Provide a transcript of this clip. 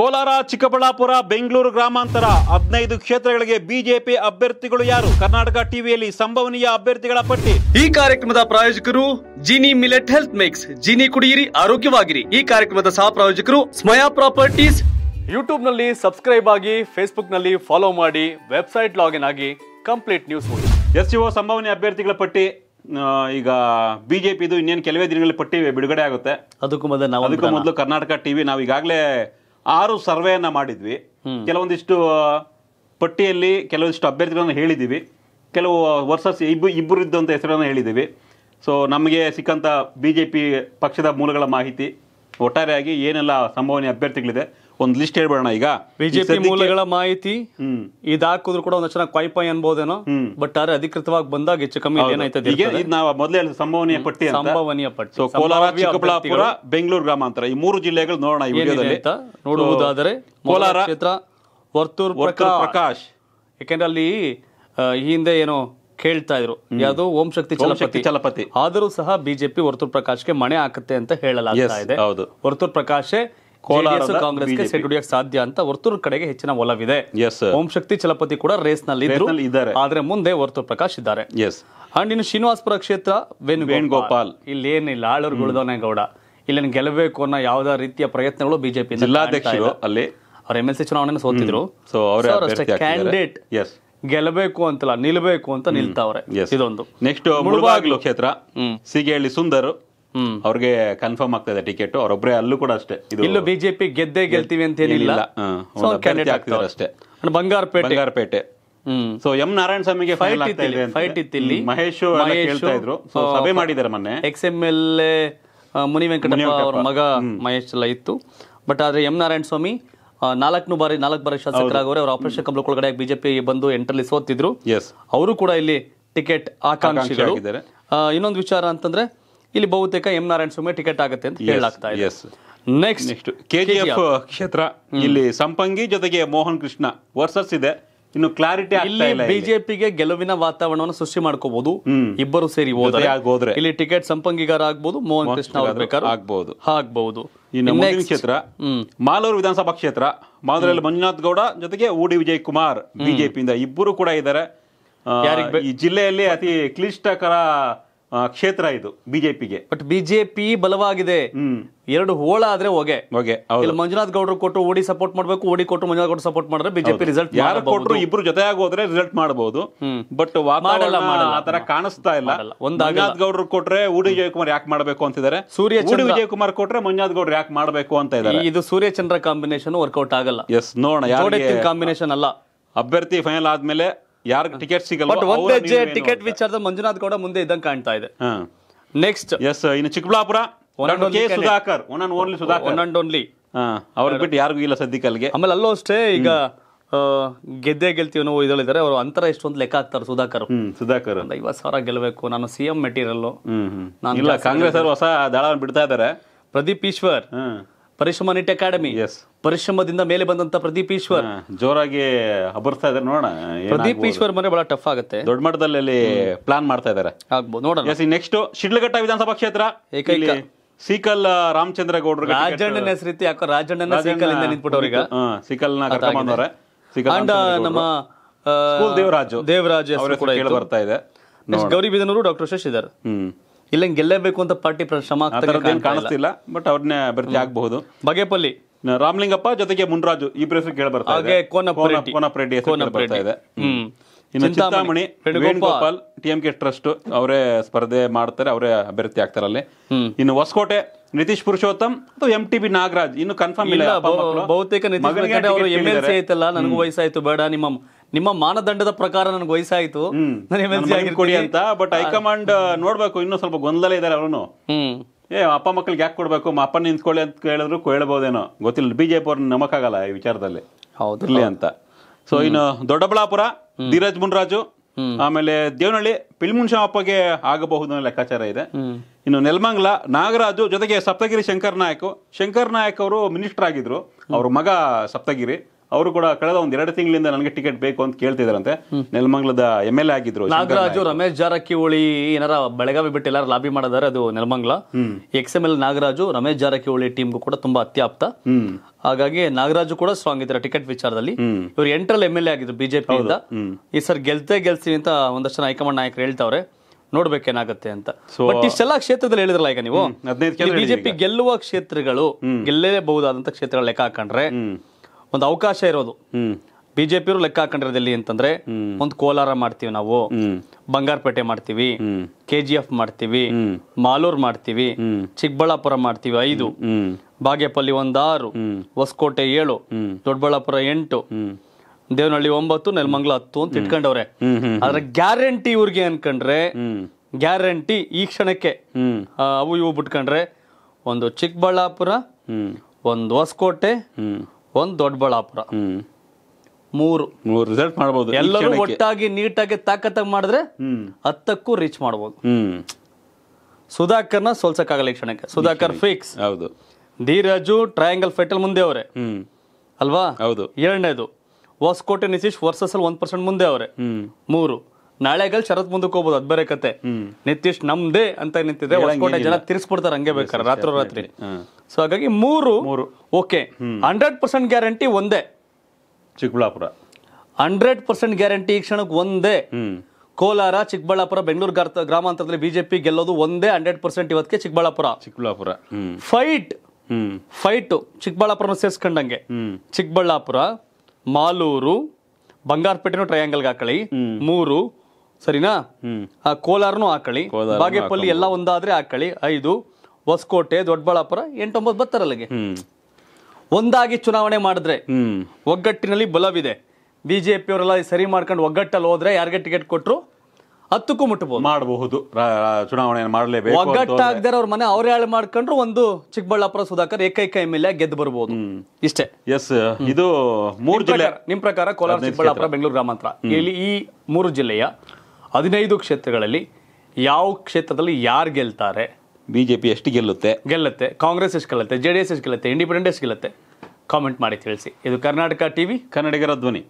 ಕೋಲಾರ ಚಿಕ್ಕಬಳ್ಳಾಪುರ ಬೆಂಗಳೂರು ಗ್ರಾಮಾಂತರ ಹದಿನೈದು ಕ್ಷೇತ್ರಗಳಿಗೆ ಬಿಜೆಪಿ ಅಭ್ಯರ್ಥಿಗಳು ಯಾರು ಕರ್ನಾಟಕ ಟಿವಿಯಲ್ಲಿ ಸಂಭವನೀಯ ಅಭ್ಯರ್ಥಿಗಳ ಪಟ್ಟಿ ಈ ಕಾರ್ಯಕ್ರಮದ ಪ್ರಾಯೋಜಕರು Jini millet health mix Jini ಕುಡಿಯಿರಿ ಆರೋಗ್ಯವಾಗಿರಿ ಈ ಕಾರ್ಯಕ್ರಮದ ಸಹ ಪ್ರಾಯೋಜಕರು ಸ್ಮಯಾ ಪ್ರಾಪರ್ಟೀಸ್ ಯೂಟ್ಯೂಬ್ ನಲ್ಲಿ ಸಬ್ಸ್ಕ್ರೈಬ್ ಆಗಿ ಫೇಸ್ಬುಕ್ ನಲ್ಲಿ ಫಾಲೋ ಮಾಡಿ ವೆಬ್ಸೈಟ್ ಲಾಗಿನ್ ಆಗಿ ಕಂಪ್ಲೀಟ್ ನ್ಯೂಸ್ ನೋಡಿ ಎಸ್ ಸಿಒ ಸಂಭವನೀಯ ಅಭ್ಯರ್ಥಿಗಳ ಪಟ್ಟಿ ಈಗ ಇದು ಇನ್ನೇನು ಕೆಲವೇ ದಿನಗಳಲ್ಲಿ ಪಟ್ಟಿ ಬಿಡುಗಡೆ ಆಗುತ್ತೆ ಅದಕ್ಕೂ ಮೊದಲು ಅದಕ್ಕೂ ಮೊದಲು ಕರ್ನಾಟಕ ಟಿವಿ ನಾವು ಈಗಾಗಲೇ ಆರು ಸರ್ವೆಯನ್ನು ಮಾಡಿದ್ವಿ ಕೆಲವೊಂದಿಷ್ಟು ಪಟ್ಟಿಯಲ್ಲಿ ಕೆಲವೊಂದಿಷ್ಟು ಅಭ್ಯರ್ಥಿಗಳನ್ನು ಹೇಳಿದ್ದೀವಿ ಕೆಲವು ವರ್ಷಸ್ ಇಬ್ಬ ಇಬ್ಬರು ಅಂತ ಹೆಸರನ್ನು ಹೇಳಿದ್ದೀವಿ ಸೊ ನಮಗೆ ಸಿಕ್ಕಂಥ ಬಿ ಪಕ್ಷದ ಮೂಲಗಳ ಮಾಹಿತಿ ಒಟ್ಟಾರೆಯಾಗಿ ಏನೆಲ್ಲ ಸಂಭವನೀಯ ಅಭ್ಯರ್ಥಿಗಳಿದೆ ಒಂದು ಲಿಸ್ಟ್ ಹೇಳ್ಬೋಣ ಈಗ ಬಿಜೆಪಿ ಮೂಲಗಳ ಮಾಹಿತಿ ಇದಾಕಿದ್ರು ಕೂಡ ಒಂದಷ್ಟು ಜನ ಕಾಯ್ಪಾಯ್ ಅನ್ಬೋದೇನೋ ಬಟ್ ಆದ್ರೆ ಅಧಿಕೃತವಾಗಿ ಬಂದಾಗ ಹೆಚ್ಚು ಕಮ್ಮಿ ಏನಾಯ್ತದೆ ಈಗ ಇದು ನಾವು ಮೊದಲೇ ಸಂಭವನೀಯ ಪಟ್ಟಿ ಸಂಭವನೀಯ ಪಟ್ಟಿ ಕೋಲಾರ ಚಿಕ್ಕಬಳ್ಳಾಪುರ ಬೆಂಗಳೂರು ಗ್ರಾಮಾಂತರ ಈ ಮೂರು ಜಿಲ್ಲೆಗಳು ನೋಡೋಣ ಈ ವಿಡಿಯೋದಲ್ಲಿ ನೋಡುವುದಾದರೆ ಕೋಲಾರ ಕ್ಷೇತ್ರ ವರ್ತೂರ್ ಪ್ರಕಾಶ್ ಯಾಕೆಂದ್ರೆ ಅಲ್ಲಿ ಈ ಹಿಂದೆ ಏನೋ ಕೇಳ್ತಾ ಇದ್ರು ಯಾವುದು ಓಂ ಶಕ್ತಿ ಚಲಪತಿ ಚಲಪತಿ ಆದರೂ ಸಹ ಬಿಜೆಪಿ ವರ್ತೂರ್ ಪ್ರಕಾಶ್ಗೆ ಮಣೆ ಹಾಕುತ್ತೆ ಅಂತ ಹೇಳಲಾಗ್ತಾ ಇದೆ ಹೌದು ವರ್ತೂರ್ ಪ್ರಕಾಶ್ ಕೋಲಾರ ಕಾಂಗ್ರೆಸ್ ಸೆಟ್ ಹಿಡಿಯಕ್ಕೆ ಸಾಧ್ಯ ಅಂತ ವರ್ತೂರ್ ಕಡೆಗೆ ಹೆಚ್ಚಿನ ಒಲವಿದೆ ಓಂ ಶಕ್ತಿ ಚಲಪತಿ ಕೂಡ ರೇಸ್ ನಲ್ಲಿ ಇದ್ದಾರೆ ಆದ್ರೆ ಮುಂದೆ ವರ್ತೂರ್ ಪ್ರಕಾಶ್ ಇದ್ದಾರೆ ಅಂಡ್ ಇನ್ನು ಶ್ರೀನಿವಾಸಪುರ ಕ್ಷೇತ್ರ ವೇಣುಗೋಪಾಲ್ ಇಲ್ಲೇನಿಲ್ಲ ಆಳೂರು ಗುಳದವನೇ ಗೌಡ ಇಲ್ಲೇನು ಗೆಲ್ಲಬೇಕು ಅನ್ನೋ ಯಾವ್ದಾ ರೀತಿಯ ಪ್ರಯತ್ನಗಳು ಬಿಜೆಪಿ ಜಿಲ್ಲಾಧ್ಯಕ್ಷರು ಅಲ್ಲಿ ಅವ್ರ ಎಂ ಎಲ್ ಸಿ ಚುನಾವಣೆ ಸೋತಿದ್ರು ಕ್ಯಾಂಡಿಡೇಟ್ ಗೆಲ್ಲಬೇಕು ಅಂತಲ್ಲ ನಿಲ್ಬೇಕು ಅಂತ ನಿಲ್ತಾವ್ರೆ ಇದೊಂದು ನೆಕ್ಸ್ಟ್ ಮುಳುಬಾಗ್ಲು ಕ್ಷೇತ್ರ ಸಿಗೇಳಿ ಸುಂದರ್ ಹ್ಮ್ ಅವ್ರಿಗೆ ಕನ್ಫರ್ಮ್ ಆಗ್ತದೆ ಟಿಕೆಟ್ ಅವರೊಬ್ಬರೇ ಅಲ್ಲೂ ಕೂಡ ಅಷ್ಟೇ ಇಲ್ಲೂ ಬಿಜೆಪಿ ಗೆದ್ದೇ ಗೆಲ್ತೀವಿ ಅಂತ ಏನಿಲ್ಲ ಅಷ್ಟೇ ಬಂಗಾರಪೇಟೆ ಬಂಗಾರಪೇಟೆ ಸೊ ಎಂ ನಾರಾಯಣ ಸ್ವಾಮಿಗೆ ಫೈಟ್ ಇದೆ ಫೈಟ್ ಇತ್ತು ಇಲ್ಲಿ ಮಹೇಶ್ ಹೇಳ್ತಾ ಇದ್ರು ಸಭೆ ಮಾಡಿದ್ದಾರೆ ಮೊನ್ನೆ ex M L Muni Venkatappa ಅವ್ರ ಮಗ ಮಹೇಶ್ ಎಲ್ಲ ಇತ್ತು ಬಟ್ ಆದ್ರೆ ಎಂ ನಾರಾಯಣ ಸ್ವಾಮಿ ನಾಲ್ಕು ಬಾರಿ ನಾಲ್ಕು ಬಾರಿ ಶಾಸಕರಾಗವ್ರೆ ಅವ್ರ ಆಪರೇಷನ್ ಕಮಲ ಒಳಗಡೆ ಬಿಜೆಪಿ ಬಂದು ಅಲ್ಲಿ ಸೋತಿದ್ರು ಅವರು ಕೂಡ ಇಲ್ಲಿ ಟಿಕೆಟ್ ಆಕಾಂಕ್ಷಿಗಳು ಇನ್ನೊಂದು ವಿಚಾರ ಅಂತಂದ್ರೆ ಇಲ್ಲಿ ಬಹುತೇಕ ಎಂ ನಾರಾಯಣ ಸ್ವಾಮಿ ಟಿಕೆಟ್ ಆಗುತ್ತೆ ಅಂತ ಹೇಳಲಾಗ್ತಾ ಇದೆ ನೆಕ್ಸ್ಟ್ ಕೆಜಿಎಫ್ ಕ್ಷೇತ್ರ ಇಲ್ಲಿ ಸಂಪಂಗಿ ಜೊತೆಗೆ ಮೋಹನ್ ಕೃಷ್ಣ ವರ್ಸಸ್ ಇದೆ ಇನ್ನು ಕ್ಲಾರಿಟಿ ಇಲ್ಲಿ ಬಿಜೆಪಿಗೆ ಗೆಲುವಿನ ವಾತಾವರಣವನ್ನು ಸೃಷ್ಟಿ ಮಾಡ್ಕೋಬಹುದು ಇಬ್ಬರು ಸೇರಿ ಹೋದ್ರೆ ಇಲ್ಲಿ ಟಿಕೆಟ್ ಸಂಪಂಗಿಗಾರ ಆಗ್ಬಹುದು ಮೋಹನ್ ಕೃಷ್ಣ ಆಗ್ಬಹುದು ಆಗ್ಬಹುದು ಕ್ಷೇತ್ರ ಮಾಲೂರು ವಿಧಾನಸಭಾ ಕ್ಷೇತ್ರ ಮಾಲೂರಲ್ಲಿ ಮಂಜುನಾಥ್ ಗೌಡ ಜೊತೆಗೆ ಉಡಿ ವಿಜಯ್ ಕುಮಾರ್ ಬಿಜೆಪಿಯಿಂದ ಇಬ್ಬರು ಕೂಡ ಇದ್ದಾರೆ ಈ ಜಿಲ್ಲೆಯಲ್ಲಿ ಅತಿ ಕ್ಲಿಷ್ಟಕರ ಕ್ಷೇತ್ರ ಇದು ಬಿಜೆಪಿಗೆ ಬಟ್ ಬಿಜೆಪಿ ಬಲವಾಗಿದೆ ಎರಡು ಹೋಳ ಆದ್ರೆ ಹೋಗೆ ಹೋಗೆ ಮಂಜುನಾಥ್ ಗೌಡ್ರು ಕೊಟ್ಟು ಓಡಿ ಸಪೋರ್ಟ್ ಮಾಡಬೇಕು ಓಡಿ ಕೊಟ್ಟು ಮಂಜುನಾಥ್ ಗೌಡ್ರು ಸಪೋರ್ಟ್ ಮಾಡಿದ್ರೆ ಬಿಜೆಪಿ ರಿಸಲ್ಟ್ ಯಾರು ಕೊಟ್ಟರು ಇಬ್ರು ಜೊತೆ ಆಗೋದ್ರೆ ರಿಸಲ್ಟ್ ಮಾಡಬಹುದು ಬಟ್ ವಾತಾವರಣ ಕಾಣಿಸ್ತಾ ಇಲ್ಲ ಒಂದು ಮಂಜುನಾಥ್ ಗೌಡ್ರು ಕೊಟ್ರೆ ಓಡಿ ವಿಜಯಕುಮಾರ್ ಯಾಕೆ ಮಾಡಬೇಕು ಅಂತಿದ್ದಾರೆ ಸೂರ್ಯ ಉಡಿ ವಿಜಯಕುಮಾರ್ ಕೊಟ್ರೆ ಮಂಜುನಾಥ್ ಗೌಡ್ರು ಯಾಕೆ ಮಾಡಬೇಕು ಅಂತ ಇದಾರೆ ಇದು ಸೂರ್ಯ ಚಂದ್ರ ಕಾಂಬಿನೇಷನ್ ವರ್ಕೌಟ್ ಆಗಲ್ಲ ಎಸ್ ನೋಡೋಣ ಕಾಂಬಿನೇಷನ್ ಅಲ್ಲ ಅಭ್ಯರ್ಥಿ ಫೈನಲ್ ಆದ್ಮೇಲೆ ಯಾರಿಗೆ ಟಿಕೆಟ್ ಸಿಗಲ್ಲ ಬಟ್ ಟಿಕೆಟ್ ವಿಚಾರದ ಮಂಜುನಾಥ್ ಗೌಡ ಮುಂದೆ ಇದ್ದಂಗೆ ಕಾಣ್ತಾ ಇದೆ ನೆಕ್ಸ್ಟ್ ಎಸ್ ಇನ್ನು Chikkaballapur Sudhakar one and only Sudhakar one and only ಅವ್ರ ಬಿಟ್ಟು ಯಾರಿಗೂ ಇಲ್ಲ ಸದ್ಯಕ್ಕೆ ಅಲ್ಲಿಗೆ ಆಮೇಲೆ ಅಲ್ಲೂ ಅಷ್ಟೇ ಈಗ ಗೆದ್ದೆ ಗೆಲ್ತೀವೋ ನಾವು ಇದ್ದಾರೆ ಅವರು ಅಂತರ ಎಷ್ಟೊಂದು ಲೆಕ್ಕ ಹಾಕ್ತಾರೆ ಸುಧಾಕರ್ ಸುಧಾಕರ್ ಒಂದು ಐವತ್ತು ಸಾವಿರ ಗೆಲ್ಲಬೇಕು ನಾನು ಸಿ ಎಂ ಮೆಟೀರಿಯಲ್ ಇಲ್ಲ ಕಾಂಗ್ರೆಸ್ ಅವರು ಹೊಸ ದಳ ಬಿಡ್ತಾ ಇದ್ದಾರೆ ಪ್ರದೀಪ್ ಈಶ್ವರ್ ಪರಿಶ್ರಮ ನಿಟ್ ಅಕಾಡೆಮಿ ಪರಿಶ್ರಮದಿಂದ ಮೇಲೆ ಬಂದಂತ ಪ್ರದೀಪ್ ಈಶ್ವರ್ ಜೋರಾಗಿ ಬರ್ತಾ ಇದಾರೆ ನೋಡೋಣ ಪ್ರದೀಪ್ ಈಶ್ವರ್ ಮನೆ ಬಹಳ ಟಫ್ ಆಗುತ್ತೆ ದೊಡ್ಡ ಮಟ್ಟದಲ್ಲಿ ಪ್ಲಾನ್ ಮಾಡ್ತಾ ಇದಾರೆ ನೋಡೋಣ ನೆಕ್ಸ್ಟ್ ಶಿಡ್ಲಘಟ್ಟ ವಿಧಾನಸಭಾ ಕ್ಷೇತ್ರ ಸೀಕಲ್ ರಾಮಚಂದ್ರ ಗೌಡ್ರ ರಾಜಣ್ಣನ ಹೆಸರಿತಿ ಯಾಕೋ ರಾಜಣ್ಣನ ಸೀಕಲ್ ಇಂದ ನಿಂತ್ಬಿಟ್ಟವ್ರೀಗ ಸೀಕಲ್ ನ ಅಂಡ್ ನಮ್ಮ ದೇವರಾಜು ದೇವರಾಜು ಕೂಡ ಬರ್ತಾ ಇದೆ Gauribidanur doctor Shashidhar hmm ಇಲ್ಲ ಗೆಲ್ಲೇಬೇಕು ಅಂತ ಪಾರ್ಟಿ ಶ್ರಮ ಕಾಣಿಸ್ತಿಲ್ಲ ಬಟ್ ಅವ್ರನ್ನ ಅಭ್ಯರ್ಥಿ ಆಗಬಹುದು ಬಗೆಪಲ್ಲಿ ರಾಮಲಿಂಗಪ್ಪ ಜೊತೆಗೆ ಮುನ್ರಾಜು ಈ ಹೆಸರು ಕೇಳಿ ಇದೆ Chintamani Venugopal T M K trust ಅವರೇ ಸ್ಪರ್ಧೆ ಮಾಡ್ತಾರೆ ಅವರೇ ಅಭ್ಯರ್ಥಿ ಆಗ್ತಾರೆ ಅಲ್ಲಿ ಇನ್ನು ಹೊಸಕೋಟೆ ನಿತೀಶ್ ಪುರುಷೋತ್ತಮ್ ಅಥವಾ ಎಂ ಟಿ ಬಿ ನಾಗರಾಜ್ ಇನ್ನು ಕನ್ಫರ್ಮ್ ಇಲ್ಲ ಬಹುತೇಕ ಐತಲ್ಲ ನನಗೂ ವಯಸ್ಸಾಯ್ತು ಬೇಡ ನಿಮ್ಮ ನಿಮ್ಮ ಮಾನದಂಡದ ಪ್ರಕಾರ ನನಗೆ ವಯಸ್ಸಾಯ್ತು ಕೊಡಿ ಅಂತ ಬಟ್ ಹೈಕಮಾಂಡ್ ನೋಡ್ಬೇಕು ಇನ್ನು ಸ್ವಲ್ಪ ಗೊಂದಲ ಇದ್ದಾರೆ ಅವನು ಏ ಅಪ್ಪ ಮಕ್ಕಳಿಗೆ ಯಾಕೆ ಕೊಡಬೇಕು ಅಪ್ಪ ನಿಂತ್ಕೊಳ್ಳಿ ಅಂತ ಕೇಳಿದ್ರು ಕೇಳಬಹುದೇನೋ ಗೊತ್ತಿಲ್ಲ ಬಿಜೆಪಿ ಅವ್ರನ್ನ ನಮಕಾಗಲ್ಲ ಈ ವಿಚಾರದಲ್ಲಿ ಹೌದಿರ್ಲಿ ಅಂತ ಸೊ ಇನ್ನು ದೊಡ್ಡಬಳ್ಳಾಪುರ ಧೀರಜ್ ಮುನ್ರಾಜು ಆಮೇಲೆ ದೇವನಹಳ್ಳಿ ಅಪ್ಪಗೆ ಆಗಬಹುದು ಅನ್ನೋ ಲೆಕ್ಕಾಚಾರ ಇದೆ ಇನ್ನು ನೆಲಮಂಗ್ಲ ನಾಗರಾಜು ಜೊತೆಗೆ ಸಪ್ತಗಿರಿ ಶಂಕರ್ ನಾಯಕ್ ಶಂಕರ್ ನಾಯಕ್ ಅವರು ಮಿನಿಸ್ಟರ್ ಆಗಿದ್ರು ಅವ್ರ ಮಗ ಸಪ್ತಗಿರಿ ಅವರು ಕೂಡ ಕಳೆದ ಒಂದ್ ಎರಡು ತಿಂಗಳಿಂದ ನನಗೆ ಟಿಕೆಟ್ ಬೇಕು ಅಂತ ಕೇಳ್ತಿದ್ರಂತೆ ನೆಲಮಂಗ್ಲದ ಎಂ ಎಲ್ ಆಗಿದ್ರು ನಾಗರಾಜು ರಮೇಶ್ ಜಾರಕಿಹೊಳಿ ಏನಾರ ಬೆಳಗಾವಿ ಬಿಟ್ಟು ಎಲ್ಲಾರು ಲಾಬಿ ಮಾಡಿದಾರೆ ಅದು Nelamangala ex M L Nagaraju Ramesh Jarkiholi ಟೀಮ್ಗೂ ಕೂಡ ತುಂಬಾ ಅತ್ಯಾಪ್ತ ಹಾಗಾಗಿ ನಾಗರಾಜು ಕೂಡ ಸ್ಟ್ರಾಂಗ್ ಇದ್ದಾರೆ ಟಿಕೆಟ್ ವಿಚಾರದಲ್ಲಿ ಇವರು ಎಂಟ್ರಲ್ ಎಂ ಎಲ್ ಎ ಆಗಿದ್ರು ಬಿಜೆಪಿ ಈ ಸರ್ ಗೆಲ್ತೇ ಗೆಲ್ಸಿ ಅಂತ ಒಂದಷ್ಟು ಹೈಕಮಾಂಡ್ ನಾಯಕರು ಹೇಳ್ತಾವ್ರೆ ನೋಡ್ಬೇಕೇನಾಗತ್ತೆ ಅಂತ ಬಟ್ ಇಷ್ಟೆಲ್ಲ ಕ್ಷೇತ್ರದಲ್ಲಿ ಹೇಳಿದ್ರಲ್ಲ ಈಗ ನೀವು ಬಿಜೆಪಿ ಗೆಲ್ಲುವ ಕ್ಷೇತ್ರಗಳು ಗೆಲ್ಲಲೇಬಹುದಾದಂತ ಕ್ಷೇತ್ರಗಳ ಲೆಕ್ಕ ಹಾಕೊಂಡ್ರೆ ಒಂದು ಅವಕಾಶ ಇರೋದು ಬಿಜೆಪಿಯವರು ಲೆಕ್ಕ ಹಾಕೊಂಡಿರೋದಲ್ಲಿ ಅಂತಂದ್ರೆ ಒಂದು ಕೋಲಾರ ಮಾಡ್ತೀವಿ ನಾವು ಬಂಗಾರಪೇಟೆ ಮಾಡ್ತೀವಿ ಕೆಜಿಎಫ್ ಮಾಡ್ತೀವಿ ಮಾಲೂರ್ ಮಾಡ್ತೀವಿ ಚಿಕ್ಕಬಳ್ಳಾಪುರ ಮಾಡ್ತೀವಿ ಐದು ಬಾಗೇಪಲ್ಲಿ ಒಂದು ಆರು ಹೊಸಕೋಟೆ ಏಳು ದೊಡ್ಡಬಳ್ಳಾಪುರ ಎಂಟು ದೇವನಹಳ್ಳಿ ಒಂಬತ್ತು ನೆಲಮಂಗ್ಲ ಹತ್ತು ಅಂತ ಇಟ್ಕೊಂಡವ್ರೆ ಆದ್ರೆ ಗ್ಯಾರಂಟಿ ಇವ್ರಿಗೆ ಅನ್ಕೊಂಡ್ರೆ ಗ್ಯಾರಂಟಿ ಈ ಕ್ಷಣಕ್ಕೆ ಅವು ಇವು ಬಿಟ್ಕೊಂಡ್ರೆ ಒಂದು ಚಿಕ್ಕಬಳ್ಳಾಪುರ ಒಂದು ಹೊಸಕೋಟೆ ಒಂದು ದೊಡ್ಡಬಳ್ಳಾಪುರ ಮೂರು ಮೂರು ರಿಸಲ್ಟ್ ಮಾಡಬಹುದು ಎಲ್ಲರೂ ಒಟ್ಟಾಗಿ ನೀಟಾಗಿ ತಾಕತ್ತಾಗಿ ಮಾಡಿದ್ರೆ ಹತ್ತಕ್ಕೂ ರೀಚ್ ಮಾಡಬಹುದು ಸುಧಾಕರ್ನ ಸೋಲ್ಸಕ್ಕಾಗಲ್ಲ ಈ ಕ್ಷಣಕ್ಕೆ ಸುಧಾಕರ್ ಫಿಕ್ಸ್ ಹೌದು ಧೀರಾಜು ಟ್ರಯಾಂಗಲ್ ಫೆಟಲ್ ಮುಂದೆ ಅವರೇ ಅಲ್ವಾ ಹೌದು ಏಳನೇದು ಹೊಸಕೋಟೆ ನಿಶೀಶ್ ವರ್ಸಸ್ ಅಲ್ಲಿ ಒಂದ್ ಪರ್ಸೆಂಟ್ ಮುಂದೆ ಅವರೇ ಮೂರು ನಾಳೆಗಲ್ ಶರತ್ ಮುಂದಕ್ಕೆ ಹೋಗ್ಬೋದು ಅದ್ ಬೇರೆ ಕತೆ ನಿತೀಶ್ ನಮ್ದೇ ಅಂತ ನಿಂತಿದೆ ಹೊಸಕೋಟೆ ಜನ ತಿರ್ಸ್ಬಿಡ್ತಾರೆ ಹಂಗೆ ಬೇಕಾದ್ರೆ ರಾತ್ರೋ ರಾತ್ರಿ ಸೊ ಹಾಗಾಗಿ ಮೂರು ಮೂರು ಓಕೆ ಹಂಡ್ರೆಡ್ ಪರ್ಸೆಂಟ್ ಗ್ಯಾರಂಟಿ ಒಂದೇ ಚಿಕ್ಕಬಳ್ಳಾಪುರ ಹಂಡ್ರೆಡ್ ಪರ್ಸೆಂಟ್ ಗ್ಯಾರಂಟಿ ಈ ಕ್ಷಣಕ್ಕೆ ಒಂದೇ ಕೋಲಾರ ಚಿಕ್ಕಬಳ್ಳಾಪುರ ಬೆಂಗಳೂರು ಗ್ರಾಮಾಂತರದಲ್ಲಿ ಬಿಜೆಪಿ ಗೆಲ್ಲೋದು ಒಂದೇ ಹಂಡ್ರೆಡ್ ಪರ್ಸೆಂಟ್ ಇವತ್ತಿಗೆ ಚಿಕ್ಕಬಳ್ಳಾಪುರ ಚಿಕ್ಕಬಳ್ಳಾಪುರ ಫೈಟ್ ಫೈಟು ಚಿಕ್ಕಬಳ್ಳಾಪುರನ ಸೇರ್ಸ್ಕೊಂಡಂಗೆ ಚಿಕ್ಕಬಳ್ಳಾಪುರ ಮಾಲೂರು ಬಂಗಾರಪೇಟೆನೂ ಟ್ರಯಾಂಗಲ್ಗೆ ಹಾಕಳಿ ಮೂರು ಸರಿನಾ ಆ ಕೋಲಾರನು ಹಾಕಳಿ ಬಾಗೇಪಲ್ಲಿ ಎಲ್ಲ ಒಂದಾದ್ರೆ ಹಾಕಳಿ ಐದು ಹೊಸಕೋಟೆ ದೊಡ್ಡಬಳ್ಳಾಪುರ ಎಂಟೊಂಬತ್ತು ಬರ್ತಾರೆ ಒಂದಾಗಿ ಚುನಾವಣೆ ಮಾಡಿದ್ರೆ ಒಗ್ಗಟ್ಟಿನಲ್ಲಿ ಬಲವಿದೆ ಬಿಜೆಪಿ ಅವರೆಲ್ಲ ಸರಿ ಮಾಡ್ಕೊಂಡು ಒಗ್ಗಟ್ಟಲ್ಲಿ ಹೋದ್ರೆ ಯಾರಿಗೆ ಟಿಕೆಟ್ ಕೊಟ್ಟರು ಹತ್ತಕ್ಕೂ ಮುಟ್ಟಬಹುದು ಮಾಡಬಹುದು ಚುನಾವಣೆ ಮಾಡಲೇಬೇಕು ಒಗ್ಗಟ್ಟಾಗದೇ ಅವ್ರ ಮನೆ ಅವ್ರ ಹಾಳು ಮಾಡ್ಕೊಂಡ್ರು ಒಂದು ಚಿಕ್ಕಬಳ್ಳಾಪುರ ಸುಧಾಕರ್ ಏಕೈಕ ಎಂ ಎಲ್ ಎ ಗೆದ್ದು ಬರ್ಬೋದು ಇಷ್ಟೇ ಎಸ್ ಇದು ಮೂರು ಜಿಲ್ಲೆ ನಿಮ್ ಪ್ರಕಾರ ಕೋಲಾರ ಚಿಕ್ಕಬಳ್ಳಾಪುರ ಬೆಂಗಳೂರು ಗ್ರಾಮಾಂತರ ಇಲ್ಲಿ ಈ ಮೂರು ಜಿಲ್ಲೆಯ ಹದಿನೈದು ಕ್ಷೇತ್ರಗಳಲ್ಲಿ ಯಾವ ಕ್ಷೇತ್ರದಲ್ಲಿ ಯಾರು ಗೆಲ್ತಾರೆ ಬಿ ಜೆ ಪಿ ಎಷ್ಟು ಗೆಲ್ಲುತ್ತೆ ಗೆಲ್ಲುತ್ತೆ ಕಾಂಗ್ರೆಸ್ ಎಷ್ಟು ಗೆಲ್ಲುತ್ತೆ ಜೆ ಡಿ ಎಸ್ ಎಷ್ಟು ಗೆಲ್ಲುತ್ತೆ ಇಂಡಿಪೆಂಡೆಂಟ್ ಎಷ್ಟು ಗೆಲ್ಲುತ್ತೆ ಕಾಮೆಂಟ್ ಮಾಡಿ ತಿಳಿಸಿ ಇದು ಕರ್ನಾಟಕ ಟಿ ವಿ ಕನ್ನಡಿಗರ ಧ್ವನಿ